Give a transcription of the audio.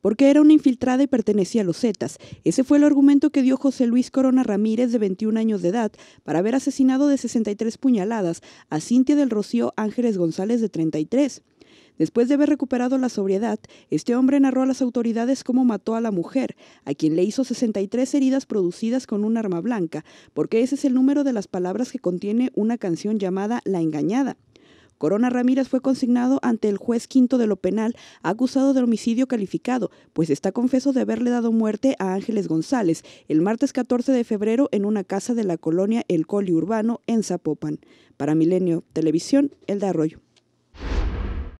porque era una infiltrada y pertenecía a los Zetas. Ese fue el argumento que dio José Luis Corona Ramírez, de 21 años de edad, para haber asesinado de 63 puñaladas a Cintia del Rocío Ángeles González, de 33. Después de haber recuperado la sobriedad, este hombre narró a las autoridades cómo mató a la mujer, a quien le hizo 63 heridas producidas con un arma blanca, porque ese es el número de las palabras que contiene una canción llamada La Engañada. Corona Ramírez fue consignado ante el juez quinto de lo penal, acusado de homicidio calificado, pues está confeso de haberle dado muerte a Ángeles González el martes 14 de febrero en una casa de la colonia El Coli Urbano en Zapopan. Para Milenio Televisión, Elda Arroyo.